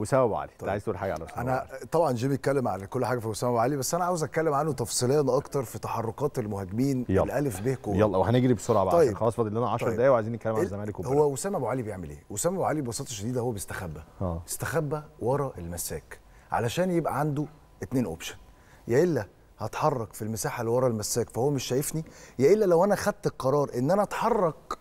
وسام ابو علي طيب. عايز تقول حاجه على وسام انا طبعا جيمي اتكلم عن كل حاجه في وسام ابو علي بس انا عاوز اتكلم عنه تفصيليا اكتر في تحركات المهاجمين الالف ب كوره يلا وهنجري بسرعه بقى طيب. خلاص فاضل لنا 10 طيب. دقايق وعايزين نتكلم عن الزمالك هو وسام ابو علي بيعمل ايه وسام ابو علي ببساطه شديده هو بيستخبى آه. استخبى ورا المساك علشان يبقى عنده اثنين اوبشن يا الا هتحرك في المساحه اللي ورا المساك فهو مش شايفني يا الا لو انا خدت القرار ان انا اتحرك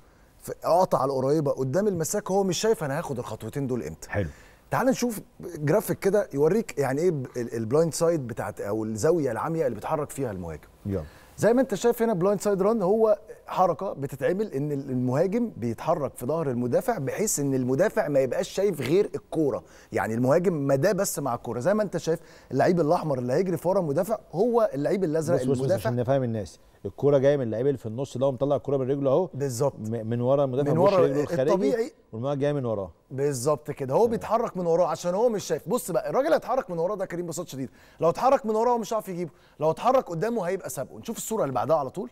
اقطع القريبه قدام المساك هو مش شايف انا هاخد الخطوتين دول امتى حلو تعال نشوف جرافيك كده يوريك يعني ايه البلايند سايد بتاعت او الزاويه العمياء اللي بيتحرك فيها المهاجم يلا زي ما انت شايف هنا بلايند سايد ران هو حركه بتتعمل ان المهاجم بيتحرك في ظهر المدافع بحيث ان المدافع ما يبقاش شايف غير الكوره يعني المهاجم مداه بس مع الكوره زي ما انت شايف اللعيب الاحمر اللي هيجري في ورا المدافع هو اللعيب الازرق المدافع بس عشان نفهم الناس الكوره جايه من اللعيب اللي في النص ده ومطلع الكوره من رجله اهو بالظبط من ورا المدافع من ورا الطبيعي والميه جايه من وراه بالظبط كده هو بيتحرك من وراه عشان هو مش شايف بص بقى الراجل هيتحرك من وراه ده كريم ببساطه شديد لو اتحرك من وراه مش هيعرف يجيبه لو اتحرك قدامه هيبقى سابقه نشوف الصوره اللي بعدها على طول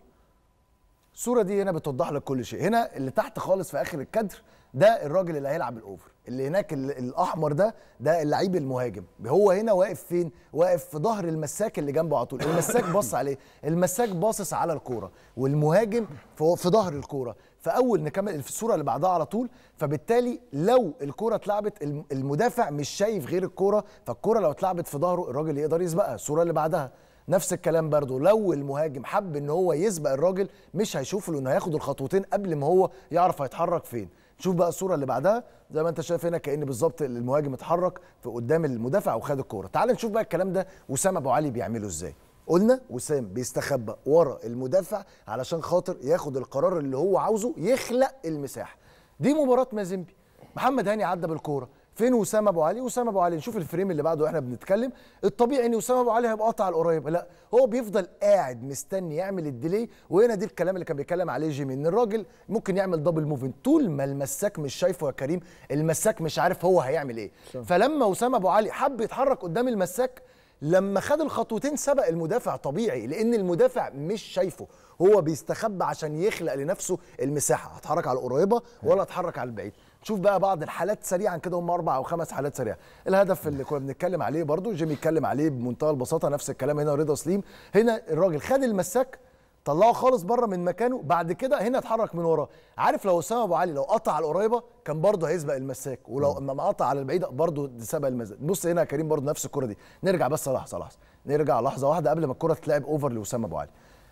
الصوره دي هنا بتوضح لك كل شيء هنا اللي تحت خالص في اخر الكادر ده الراجل اللي هيلعب الاوفر اللي هناك اللي الاحمر ده ده اللعيب المهاجم هو هنا واقف فين واقف في ظهر المساك اللي جنبه على طول المساك بص عليه المساك باصص على الكوره والمهاجم في ظهر الكوره فاول نكمل في الصوره اللي بعدها على طول فبالتالي لو الكوره اتلعبت المدافع مش شايف غير الكوره فالكوره لو اتلعبت في ظهره الراجل يقدر يسبقها الصوره اللي بعدها نفس الكلام برضه لو المهاجم حب ان هو يسبق الراجل مش هيشوفه لانه هياخد الخطوتين قبل ما هو يعرف هيتحرك فين شوف بقى الصوره اللي بعدها زي ما انت شايف هنا كان بالظبط المهاجم اتحرك في قدام المدافع وخد الكوره تعال نشوف بقى الكلام ده وسام ابو علي بيعمله ازاي قلنا وسام بيستخبى ورا المدافع علشان خاطر ياخد القرار اللي هو عاوزه يخلق المساحه دي مباراه مازيمبي محمد هاني عدى بالكوره فين وسام ابو علي وسام ابو علي نشوف الفريم اللي بعده واحنا بنتكلم الطبيعي ان وسام ابو علي هيبقى قاطع القريب لا هو بيفضل قاعد مستني يعمل الديلي وهنا دي الكلام اللي كان بيتكلم عليه جيمي ان الراجل ممكن يعمل دبل موفين طول ما المساك مش شايفه يا كريم المساك مش عارف هو هيعمل ايه فلما وسام ابو علي حب يتحرك قدام المساك لما خد الخطوتين سبق المدافع طبيعي لان المدافع مش شايفه هو بيستخبى عشان يخلق لنفسه المساحه هتحرك على القريبه ولا اتحرك على البعيد شوف بقى بعض الحالات سريعا كده هم اربع او خمس حالات سريعه الهدف اللي كنا بنتكلم عليه برضو جيمي اتكلم عليه بمنتهى البساطه نفس الكلام هنا رضا سليم هنا الراجل خد المساك طلعه خالص بره من مكانه بعد كده هنا اتحرك من وراه عارف لو اسامه ابو علي لو قطع على القريبه كان برضه هيسبق المساك ولو ما قطع على البعيده برضه سبق المساك بص هنا يا كريم برضه نفس الكره دي نرجع بس لحظه لحظه نرجع لحظه واحده قبل ما الكره تتلعب اوفر لاسامه ابو علي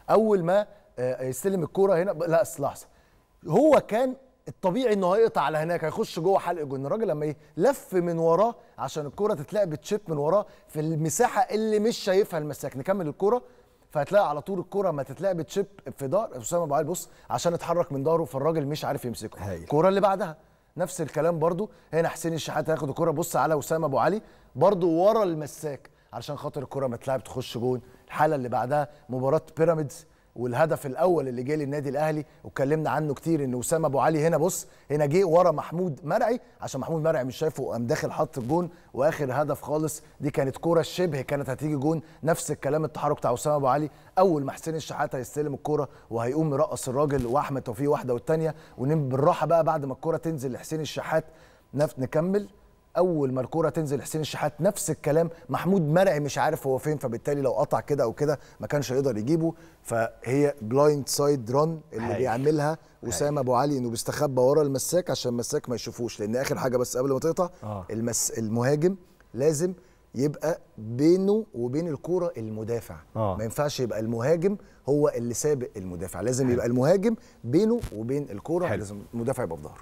اول ما آه، يستلم الكره هنا لا لحظه هو كان الطبيعي انه هيقطع على هناك هيخش جوه حلق الجون الراجل لما ايه لف من وراه عشان الكره تتلعب تشيب من وراه في المساحه اللي مش شايفها المساك نكمل الكره فهتلاقي على طول الكره ما تتلعب تشيب في دار اسامه ابو علي بص عشان اتحرك من داره فالراجل مش عارف يمسكه الكره اللي بعدها نفس الكلام برضو هنا حسين الشحات هياخد الكره بص على اسامه ابو علي برضو ورا المساك علشان خاطر الكره ما تلعب تخش جون الحاله اللي بعدها مباراه بيراميدز والهدف الاول اللي جه للنادي الاهلي واتكلمنا عنه كتير ان اسامه ابو علي هنا بص هنا جه ورا محمود مرعي عشان محمود مرعي مش شايفه قام داخل حط الجون واخر هدف خالص دي كانت كوره شبه كانت هتيجي جون نفس الكلام التحرك بتاع اسامه ابو علي اول ما حسين الشحات هيستلم الكوره وهيقوم يرقص الراجل واحمد توفيق واحده والثانيه ونم بالراحه بقى بعد ما الكوره تنزل لحسين الشحات نكمل اول ما الكوره تنزل حسين الشحات نفس الكلام محمود مرعي مش عارف هو فين فبالتالي لو قطع كده او كده ما كانش هيقدر يجيبه فهي بلايند سايد ران اللي هاي. بيعملها اسامه ابو علي انه بيستخبى ورا المساك عشان المساك ما يشوفوش لان اخر حاجه بس قبل ما تقطع آه. المس المهاجم لازم يبقى بينه وبين الكوره المدافع آه. ما ينفعش يبقى المهاجم هو اللي سابق المدافع لازم حلو. يبقى المهاجم بينه وبين الكوره لازم المدافع يبقى في ظهره